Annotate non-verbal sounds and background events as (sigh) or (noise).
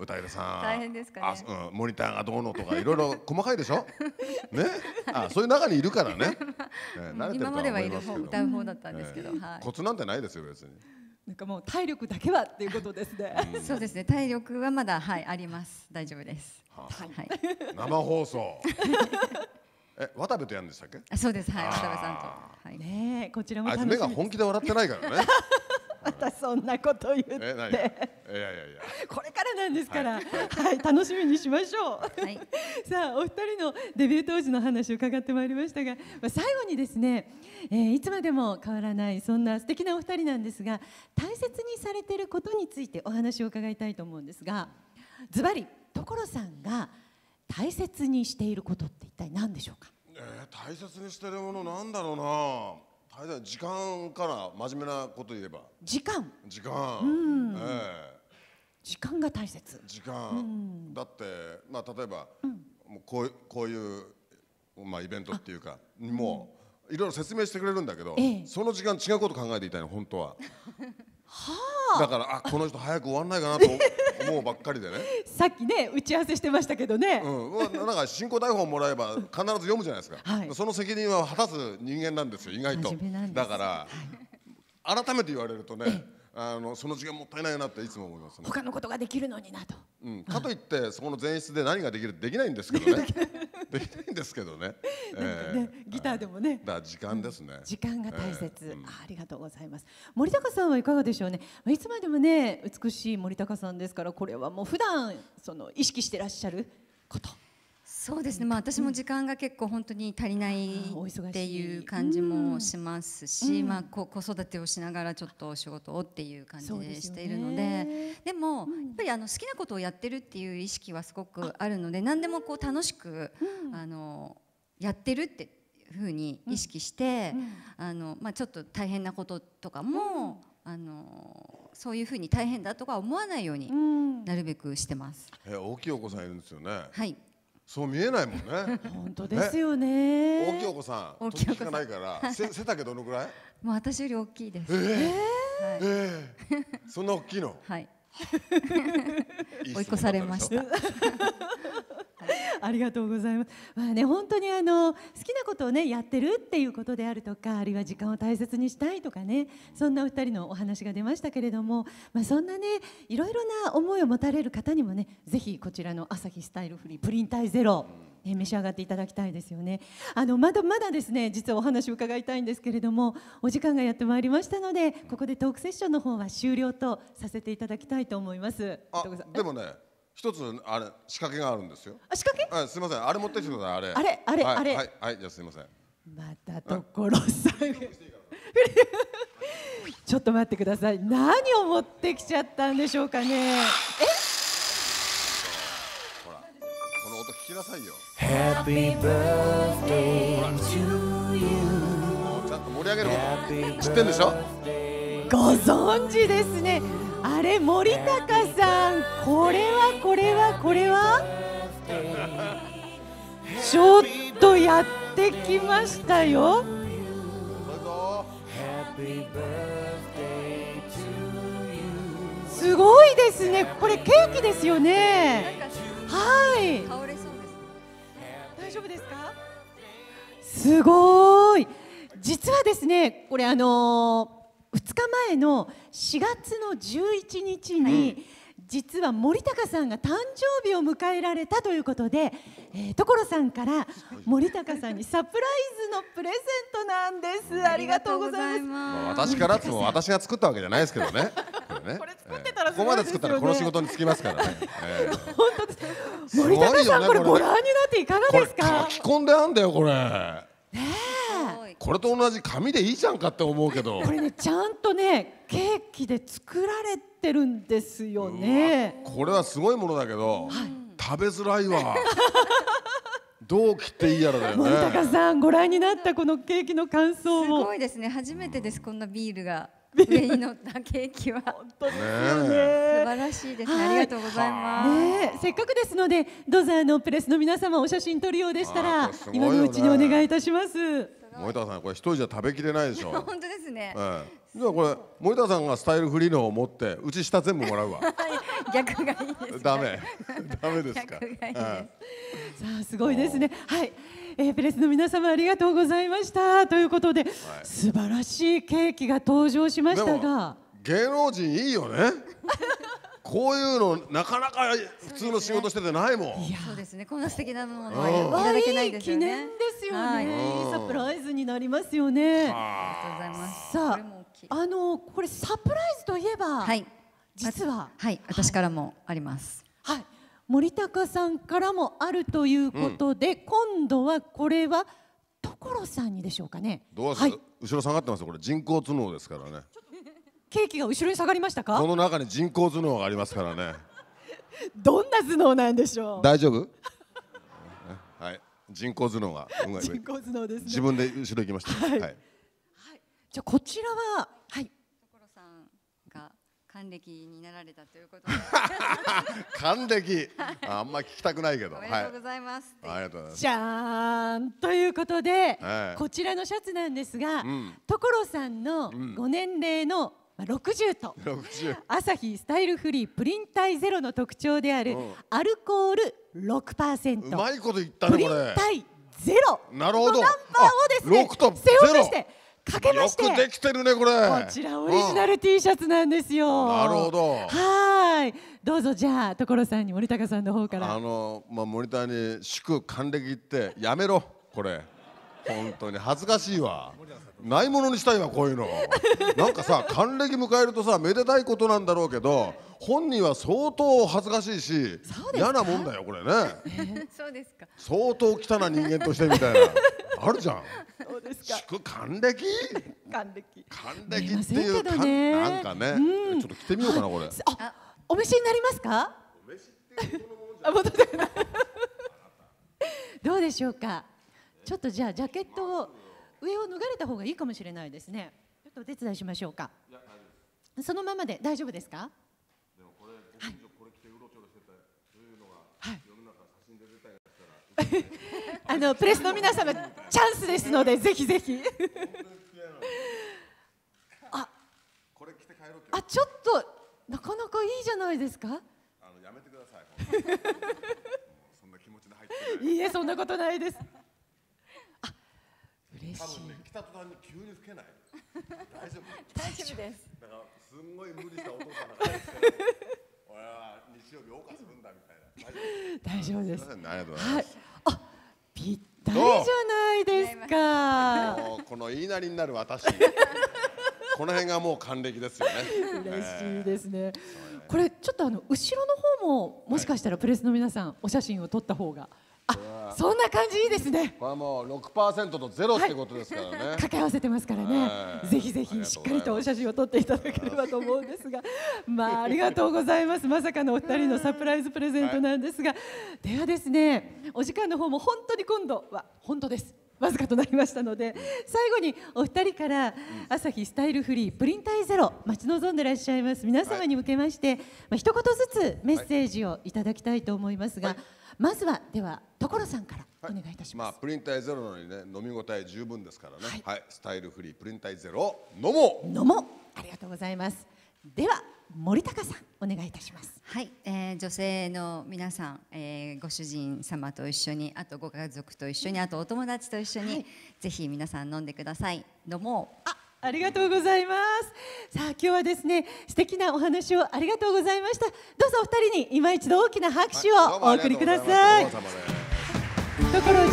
歌いさん大変ですか、ね、あ、うん、モニターがどうのとかいろいろ細かいでしょ (laughs) ねあそういう中にいるからね、え (laughs) ー、今まではいる方歌う方だったんですけど、えーはい、コツなんてないですよ別になんかもう体力だけはっていうことですね。そうですね。体力はまだはいあります。大丈夫です。はあ、はい。生放送。(laughs) え渡部とやるんでしたっけ？あそうですはい渡部さんと。はい、ねこちらも目が本気で笑ってないからね。私そんなこと言って、え何いやいやいやこれんですから、はい、はい、楽しみにしましょう。はい、(laughs) さあ、お二人のデビュー当時の話を伺ってまいりましたが、まあ、最後にですね、えー、いつまでも変わらないそんな素敵なお二人なんですが、大切にされていることについてお話を伺いたいと思うんですが、ズバリ所さんが大切にしていることって一体何でしょうか。えー、大切にしてるものなんだろうな。時間から真面目なこと言えば時間時間、うん、ええ時間が大切時間、うん、だって、まあ、例えば、うん、もうこうこういう、まあ、イベントっていうかもう、いろいろ説明してくれるんだけど、ええ、その時間違うこと考えていたいの本当は。はあ、だからあこの人早く終わんないかなと (laughs) 思うばっかりでねさっきね打ち合わせしてましたけどね、うん、なんか進行台本もらえば必ず読むじゃないですか、はい、その責任は果たす人間なんですよ意外とだから、はい、改めて言われるとねあのその時間もったいないなっていつも思いますね他のことができるのになと、うん、かといってそこの前室で何ができるできないんですけどね (laughs) できないんですけどねね、えー、ギターでもねだ時間ですね、うん、時間が大切、えー、ありがとうございます森高さんはいかがでしょうねいつまでもね美しい森高さんですからこれはもう普段その意識してらっしゃることそうですね、まあ、私も時間が結構本当に足りないっていう感じもしますし、まあ、子育てをしながらちょっと仕事をっていう感じでしているのででも、やっぱりあの好きなことをやってるっていう意識はすごくあるので何でもこう楽しく、あのやってるってふうに意識して、あのまあ、ちょっと大変なこととかも、あのそういうふうに大変だとか思わないように、なるべくしてます。え大きいお子さんいるんですよね。はいそう見えないもんね。本当ですよね。大きいお子さん。大きくないから、(laughs) 背丈どのぐらい。もう私より大きいです。ええ。そんな大きいの。はい。(laughs) 追い越されました。(laughs) ありがとうございます。まあね本当にあの好きなことをねやってるっていうことであるとかあるいは時間を大切にしたいとかねそんなお二人のお話が出ましたけれども、まあ、そんなねいろいろな思いを持たれる方にもねぜひこちらの朝日スタイルフリープリン体ゼロえ召し上がっていただきたいですよねあのまだまだですね実はお話を伺いたいんですけれどもお時間がやってまいりましたのでここでトークセッションの方は終了とさせていただきたいと思いますでもね一つあれ仕掛けがあるんですよ。あ仕掛け？はい、すみません。あれ持ってきてください。あれ。あれあれ、はい、あれ。はい、はい、じゃすみません。またところさん。(laughs) ちょっと待ってください。何を持ってきちゃったんでしょうかね。え？ほら、この音聞きなさいよ。Happy birthday to you。ちゃんと盛り上げること知ってんでしょ？ご存知ですね。あれ森高さんこれはこれはこれはちょっとやってきましたよすごいですねこれケーキですよねはい大丈夫ですかすごい実はですねこれあのー2日前の4月の11日に、実は森高さんが誕生日を迎えられたということで、えー、所さんから森高さんにサプライズのプレゼントなんですありがとうございます、私からつも私が作ったわけじゃないですけどねこれ作ってたら、ね、ここまで作ったらこの仕事に就きますからね、えー、本当です森高さん、これご覧になっていかがですか書き込んであんだよこれええこれと同じ紙でいいじゃんかって思うけどこれねちゃんとねケーキで作られてるんですよねこれはすごいものだけど、はい、食べづらいわ (laughs) どう切っていいやらだよね森高さんご覧になったこのケーキの感想もすごいですね初めてですこんなビールが上に乗ったケーキは本当ですよね素晴らしいですね、はい、ありがとうございます、ね、せっかくですのでどうぞあのプレスの皆様お写真撮るようでしたら、ね、今のうちにお願いいたします森田さんこれ一人じゃ食べきれないでしょ (laughs) 本当ですね、ええじゃあこれ森田さんがスタイルフリーのを持ってうち下全部もらうわ逆がいいですダメダメですか逆がいいです、はい、さあすごいですねはいえー、プレスの皆様ありがとうございましたということで、はい、素晴らしいケーキが登場しましたが芸能人いいよねこういうのなかなか普通の仕事しててないもん。いやそうですね。こんな素敵なものはいただけないですよね。記念ですよね。いいサプライズになりますよね。ありがとうございます。さあ。きあのこれサプライズといえば、はい、実ははい、私からもあります。はい、森高さんからもあるということで、うん、今度はこれは所さんにでしょうかね。どうはい、後ろ下がってますこれ人工頭脳ですからね。(laughs) ケーキが後ろに下がりましたか。この中に人工頭脳がありますからね。(laughs) どんな頭脳なんでしょう。大丈夫。(laughs) はい、人工頭脳が。人工頭脳です、ね、自分で後ろ行きました。はい、はいじゃこちらははい。所さんが還暦になられたということで。(laughs) 還暦あんま聞きたくないけど。おめでとうございます。ありがとうございます。じゃんということで、こちらのシャツなんですが、所さんのご年齢の60と朝日スタイルフリープリン体ゼロの特徴であるアルコール6%うまいこと言ったねこれプリン体ゼロのナンバーをですね背負としてかけましてよくできてるねこれこちらオリジナル T シャツなんですよなるほどはいどうぞじゃあ所さんに森高さんの方からあの、まあ、モニターに「祝還暦」ってやめろこれ本当に恥ずかしいわないものにしたいわこういうのなんかさ還暦迎えるとさめでたいことなんだろうけど本人は相当恥ずかしいし嫌なもんだよこれね (laughs) そうですか相当汚な人間としてみたいなあるじゃん。そうですか。祝還暦？還暦。還暦っていうか、ね、なんかね、うん、ちょっと着てみようかなこれ。あ、お召しになりますか？お召しってこのものじゃない。どうでしょうか。ちょっとじゃあジャケットを上を脱がれた方がいいかもしれないですね。ちょっとお手伝いしましょうか。そのままで大丈夫ですか？あのプレスの皆様チャンスですのでぜひぜひああちょっとなかなかいいじゃないですかあのやめてくださいそんな気持ちで入っていいえそんなことないですあ嬉しい、ね、来た途端に急に吹けない大丈夫大丈夫ですだからすんごい無理した俺 (laughs) は日曜日謳歌するんだみたいな (laughs) 大丈夫です、はいたいじゃないですか。この言いなりになる私。この辺がもう還暦ですよね。嬉しいですね。これちょっとあの後ろの方ももしかしたらプレスの皆さんお写真を撮った方が。あそんな感じいいですねこれはもう6%とゼロってことですからね、掛け合わせてますからね、ぜひぜひしっかりとお写真を撮っていただければと思うんですがまあありがとうございます (laughs) まさかのお二人のサプライズプレゼントなんですが、ではですねお時間の方も本当に今度は本当ですわずかとなりましたので最後にお二人から朝日スタイルフリープリン体ゼロ待ち望んでいらっしゃいます皆様に向けまして、はい、まあ一言ずつメッセージをいただきたいと思いますが、はい、まずはでは所さんからお願いいたします、はい、まあ、プリン体ゼロのにね飲み応え十分ですからね、はい、はい、スタイルフリープリン体ゼロ飲もう飲もうありがとうございますでは森高さんお願いいたしますはい、えー、女性の皆さん、えー、ご主人様と一緒にあとご家族と一緒にあとお友達と一緒に、はい、ぜひ皆さん飲んでくださいどうもあありがとうございますさあ今日はですね素敵なお話をありがとうございましたどうぞお二人に今一度大きな拍手をお送りください、はい、ところ